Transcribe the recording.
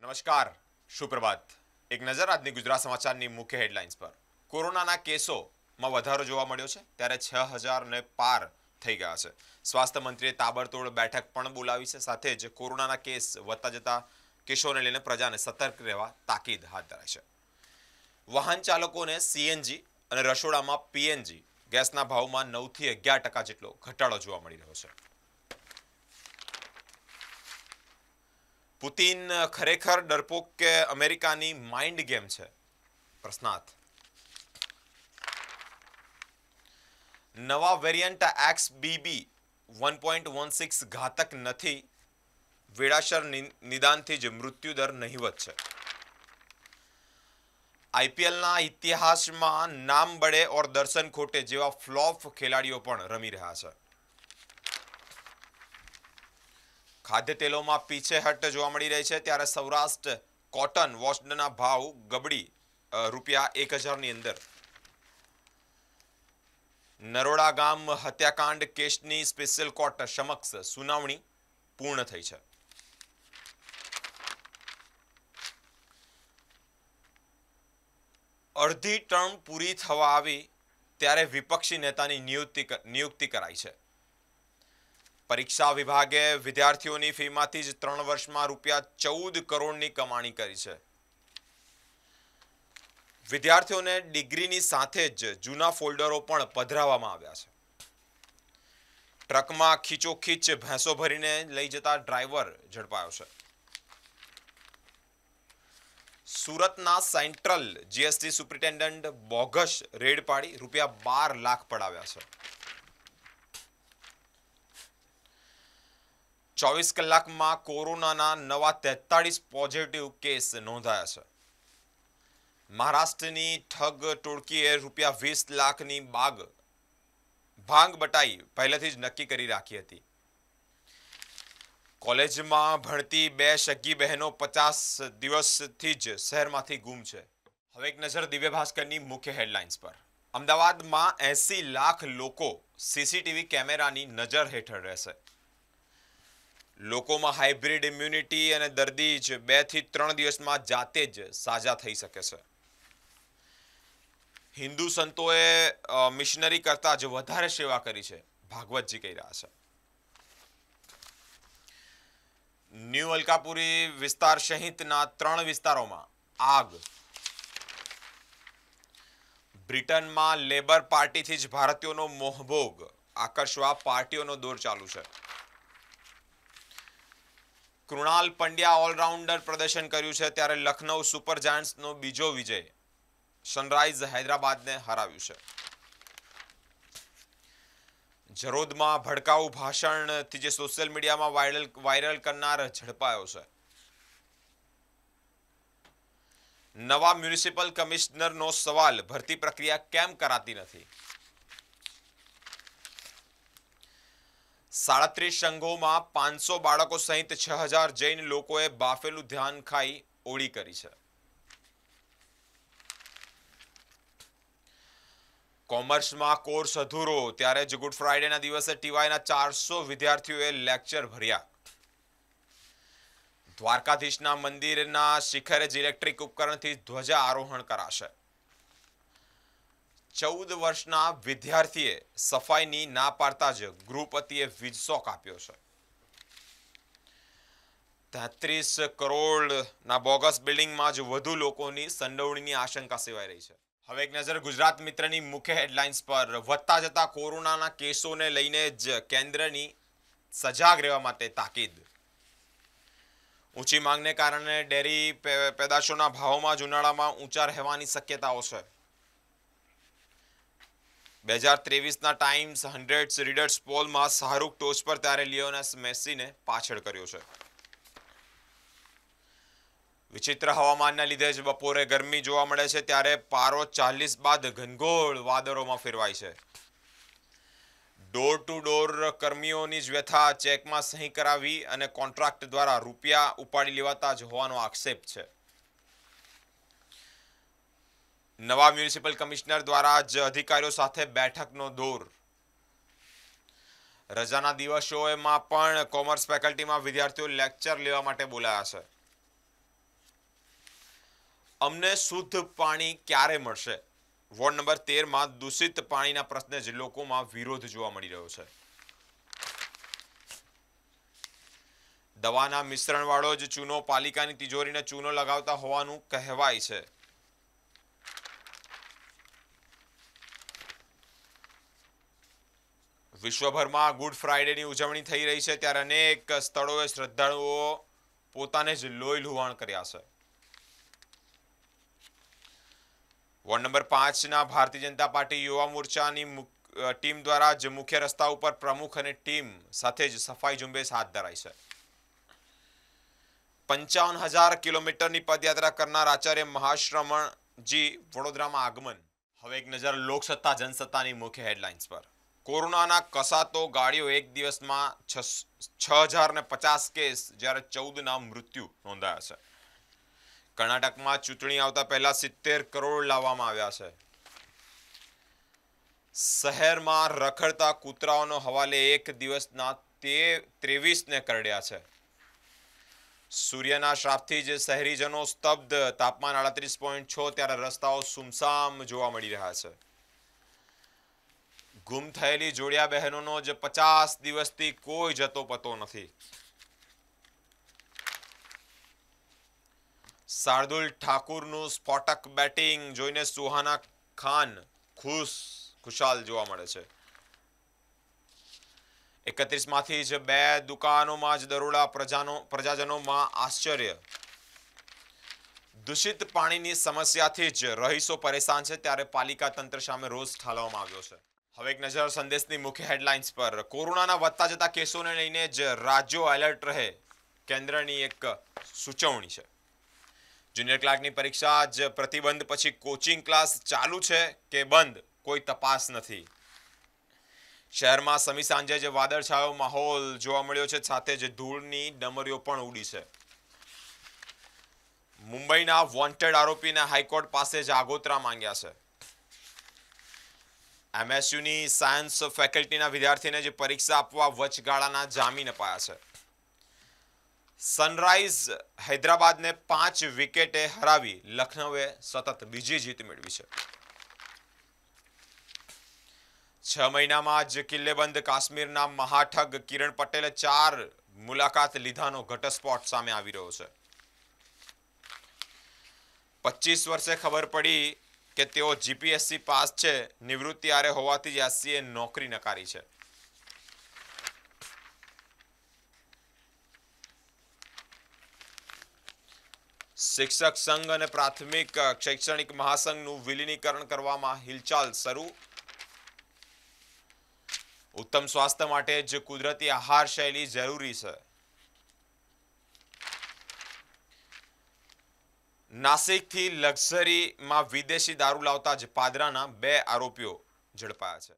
નમસ્કાર સુપ્રભાત એક નજર આજની ગુજરાત સમાચારની મુખ્ય હેડલાઇન્સ પર કોરોનાના કેસોમાં વધારો જોવા મળ્યો છે ત્યારે છ હજારને પાર થઈ ગયા છે સ્વાસ્થ્ય મંત્રીએ તાબડતોડ બેઠક પણ બોલાવી છે સાથે જ કોરોનાના કેસ વધતા જતા કેસોને લઈને પ્રજાને સતર્ક રહેવા તાકીદ હાથ ધરાઈ છે વાહન ચાલકોને સીએનજી અને રસોડામાં પીએનજી ગેસના ભાવમાં નવથી અગિયાર ટકા જેટલો ઘટાડો જોવા મળી રહ્યો છે પુતિન ખરેખર ડરપોક કે અમેરિકાની માઇન્ડ ગેમ છે પ્રશ્નાર્થ નવા variant X BB one point one six ઘાતક નથી વેડાસર નિદાનથી જ મૃત્યુદર નહીવત છે આઈપીએલના ઇતિહાસમાં નામ બળે ઓર દર્શન ખોટે જેવા ફ્લોપ ખેલાડીઓ પણ રમી રહ્યા છે ખાદ્ય તેલોમાં પીછેહટ જોવા મળી રહી છે ત્યારે સૌરાષ્ટ્ર કોટન વોસ્ડના ભાવ ગબડી રૂપિયા એક હજારની અંદર નરોડા ગામ હત્યાકાંડ કેસની સ્પેશિયલ કોર્ટ સમક્ષ સુનાવણી પૂર્ણ થઈ છે અડધી ટર્મ પૂરી થવા આવી ત્યારે વિપક્ષી નેતાની નિયુક્તિ નિયુક્તિ કરાઈ છે પરીક્ષા વિભાગે વિદ્યાર્થીઓની ફીમાંથી જ ત્રણ વર્ષમાં રૂપિયા ચૌદ કરોડની કમાણી કરી છે વિદ્યાર્થીઓને ડિગ્રીની સાથે જ જૂના ફોલ્ડરો પણ પધરાવવામાં આવ્યા છે ટ્રકમાં ખીચોખીચ ભેંસો ભરીને લઈ જતા ડ્રાઈવર ઝડપાયો છે સુરતના central GST superintendent bogus raid પાડી રૂપિયા બાર લાખ પડાવ્યા છે ચોવીસ કલાકમાં કોરોનાના નવા તેતાળીસ પોઝિટિવ કેસ નોંધાયા છે મહારાષ્ટ્રની ઠગ ટોળકીએ રૂપિયા વીસ લાખની બાગ ભાંગ બટાઈ પહેલેથી જ નક્કી કરી રાખી હતી કોલેજમાં ભણતી બે શગી બહેનો પચાસ દિવસથી જ શહેરમાંથી ગુમ છે હવે એક નજર દિવ્ય ભાસ્કરની મુખ્ય હેડલાઇન્સ પર અમદાવાદમાં એસી લાખ લોકો સીસીટીવી કેમેરાની નજર હેઠળ રહેશે લોકોમાં હાઇબ્રિડ ઇમ્યુનિટી અને દર્દી જ થી ત્રણ દિવસમાં જાતે જ સાજા થઈ શકે છે હિન્દુ સંતોએ મિશનરી કરતા જ વધારે સેવા કરી છે ભાગવતજી કહી રહ્યા છે ન્યૂ અલકાપુરી વિસ્તાર સહિતના ત્રણ વિસ્તારોમાં આગ બ્રિટનમાં લેબર પાર્ટીથી જ ભારતીયોનો મોહભોગ આકર્ષવા પાર્ટીઓનો દોર ચાલુ છે કૃણાલ પંડ્યા ઓલરાઉન્ડર પ્રદર્શન કર્યું છે ત્યારે લખનૌ સુપર જાયન્ટ્સનો બીજો વિજય સનરાઇઝ હૈદરાબાદને હરાવ્યું છે જરોદમાં ભડકાઉ ભાષણથી જે સોશિયલ મીડિયામાં વાયરલ વાયરલ કરનાર ઝડપાયો છે નવા મ્યુનિસિપલ કમિશનરનો સવાલ ભરતી પ્રક્રિયા કેમ કરાતી નથી સાડત્રીસ સંઘોમાં પાંચસો બાળકો સહિત છ હજાર જૈન લોકોએ બાફેલું ધ્યાન ખાઈ ઓળી કરી છે કોમર્સમાં કોર્સ અધૂરો ત્યારે જ ગુડ ફ્રાઇડેના દિવસે ટીવાયના ચારસો વિદ્યાર્થીઓએ લેક્ચર ભર્યા દ્વારકાધીશના મંદિરના શિખરે જ ઇલેક્ટ્રિક ઉપકરણથી ધ્વજા આરોહણ કરાશે ચૌદ વર્ષના વિદ્યાર્થીએ સફાઈની ના પાડતા જ ગૃહપતિએ વીજશોક આપ્યો છે તેત્રીસ કરોડના બોગસ બિલ્ડિંગમાં જ વધુ લોકોની સંડોવણીની આશંકા સેવાઈ રહી છે હવે એક નજર ગુજરાત મિત્રની મુખ્ય હેડલાઇન્સ પર વધતા જતા કોરોનાના કેસોને લઈને જ કેન્દ્રની સજાગ રહેવા માટે તાકીદ ઊંચી માંગને કારણે ડેરી પેદાશોના ભાવોમાં જ ઉનાળામાં ઊંચા રહેવાની શક્યતાઓ છે બે હજાર ત્રેવીસના ટાઈમ્સ હંડ્રેડ રીડર્સ પોલમાં શાહરૂખ ટોચ પર ત્યારે લિયોનસ મેસીને પાછળ કર્યો છે વિચિત્ર હવામાનના લીધે જ બપોરે ગરમી જોવા મળે છે ત્યારે પારો ચાલીસ બાદ ઘનઘોળ વાદળોમાં ફેરવાય છે ડોર ટુ ડોર કર્મીઓની જ વ્યથા ચેકમાં સહી કરાવી અને કોન્ટ્રાક્ટ દ્વારા રૂપિયા ઉપાડી લેવાતા જ હોવાનો આક્ષેપ છે નવા મ્યુનિસિપલ કમિશનર દ્વારા જ અધિકારીઓ સાથે બેઠકનો દોર રજાના દિવસોમાં પણ કોમર્સ ફેકલ્ટીમાં વિદ્યાર્થીઓ લેક્ચર લેવા માટે બોલાયા છે અમને શુદ્ધ પાણી ક્યારે મળશે વોર્ડ નંબર તેરમાં દૂષિત પાણીના પ્રશ્ને જ લોકોમાં વિરોધ જોવા મળી રહ્યો છે દવાના મિશ્રણવાળો જ ચૂનો પાલિકાની તિજોરીને ચૂનો લગાવતા હોવાનું કહેવાય છે વિશ્વભરમાં ગુડ ફ્રાઇડેની ઉજવણી થઈ રહી છે ત્યારે અનેક સ્થળોએ શ્રદ્ધાળુઓ પોતાને જ લોહી લુહાણ કર્યા છે વોર્ડ નંબર પાંચના ભારતીય જનતા પાર્ટી યુવા મોરચાની ટીમ દ્વારા જ મુખ્ય રસ્તા ઉપર પ્રમુખ અને ટીમ સાથે જ સફાઈ ઝુંબેશ હાથ ધરાઈ છે પંચાવન હજાર કિલોમીટરની પદયાત્રા કરનાર આચાર્ય મહાશ્રમણજી વડોદરામાં આગમન હવે એક નજર લોકસત્તા જનસત્તાની મુખ્ય હેડલાઇન્સ પર કોરોનાના કસાતો ગાડીઓ એક દિવસમાં છ હજાર ને પચાસ કેસ જ્યારે ચૌદના મૃત્યુ નોંધાયા છે કર્ણાટકમાં ચૂંટણી આવતા પહેલા સિત્તેર કરોડ લાવવામાં આવ્યા છે શહેરમાં રખડતા કૂતરાઓનો હવાલે એક દિવસના તે ત્રેવીસને કરડ્યા છે સૂર્યના શ્રાપથી જ શહેરીજનો સ્તબ્ધ તાપમાન આડત્રીસ પોઈન્ટ છ ત્યારે રસ્તાઓ સુમસામ જોવા મળી રહ્યા છે ગુમ થયેલી જોડિયા બહેનોનો જે પચાસ દિવસથી કોઈ જતો પતો નથી શાર્દુલ ઠાકુરનું સ્ફોટક બેટિંગ જોઈને સુહાના ખાન ખુશ ખુશાલ જોવા મળે છે એકત્રીસમાંથી જ બે દુકાનોમાં જ દરોડા પ્રજાનો પ્રજાજનોમાં આશ્ચર્ય દૂષિત પાણીની સમસ્યાથી જ રહીશો પરેશાન છે ત્યારે પાલિકા તંત્ર સામે રોષ ઠાલવામાં આવ્યો છે હવે એક નજર સંદેશની મુખ્ય હેડલાઇન્સ પર કોરોનાના વધતા જતા કેસોને લઈને જ રાજ્યો એલર્ટ રહે કેન્દ્રની એક સૂચવણી છે જુનિયર ક્લાર્કની પરીક્ષા જ પ્રતિબંધ પછી કોચિંગ ક્લાસ ચાલુ છે કે બંધ કોઈ તપાસ નથી શહેરમાં સમી સાંજે જે વાદળછાયો માહોલ જોવા મળ્યો છે સાથે જ ધૂળની ડમરીઓ પણ ઉડી છે મુંબઈના વોન્ટેડ આરોપીને હાઈકોર્ટ પાસે જ આગોતરા માંગ્યા છે એમએસયુની સાયન્સ ફેકલ્ટીના વિદ્યાર્થીને જે પરીક્ષા આપવા વચગાળાના જામીન અપાયા છે સનરાઈઝ હૈદરાબાદને પાંચ વિકેટે હરાવી લખનૌએ સતત બીજી જીત મેળવી છે છ મહિનામાં જ કિલ્લેબંધ કાશ્મીરના મહાઠગ કિરણ પટેલે ચાર મુલાકાત લીધાનો ઘટસ્ફોટ સામે આવી રહ્યો છે પચીસ વર્ષે ખબર પડી કે તેઓ જીપીએસસી પાસ છે નિવૃત્તિ આરે હોવાથી જ એસસીએ નોકરી નકારી છે શિક્ષક સંઘ અને પ્રાથમિક શૈક્ષણિક મહાસંઘનું વિલીનીકરણ કરવામાં હિલચાલ શરૂ ઉત્તમ સ્વાસ્થ્ય માટે જ કુદરતી આહાર શૈલી જરૂરી છે નાસિકથી લક્ઝરીમાં વિદેશી દારૂ લાવતા જ પાદરાના બે આરોપીઓ ઝડપાયા છે